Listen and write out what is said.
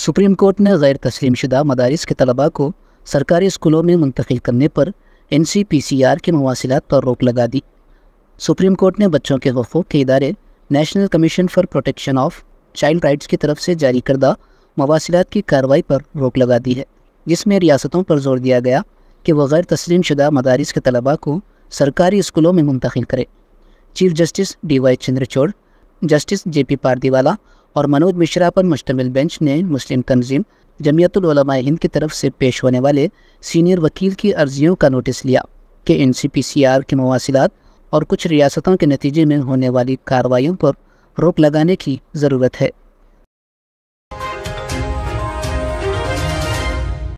supreme court ने गैर तस्लीम शुदा मदारस के तलबा को सरकारी स्कूलों में मुंतकिल करने पर N C P C R के मवासिलत पर रोक लगा दी सुप्रीम कोर्ट ने बच्चों के हकूक़ के इदारे national commission for protection of child rights की तरफ से जारी करदा मवासिलत की कार्रवाई पर रोक लगा दी है जिसमें रियासतों पर जोर दिया गया कि वह गैर तस्लीम शुदा मदारस के तलबा को सरकारी स्कूलों में मुंतकिल करें chief justice D Y Chandrachud justice J P Pardiwala और मनोज मिश्रा पर मुश्तमिल बेंच ने मुस्लिम तंजीम जमीयतलमा हिंद की तरफ से पेश होने वाले सीनियर वकील की अर्जियों का नोटिस लिया कि N C P C R के मवासिलत और कुछ रियासतों के नतीजे में होने वाली कार्रवाई पर रोक लगाने की ज़रूरत है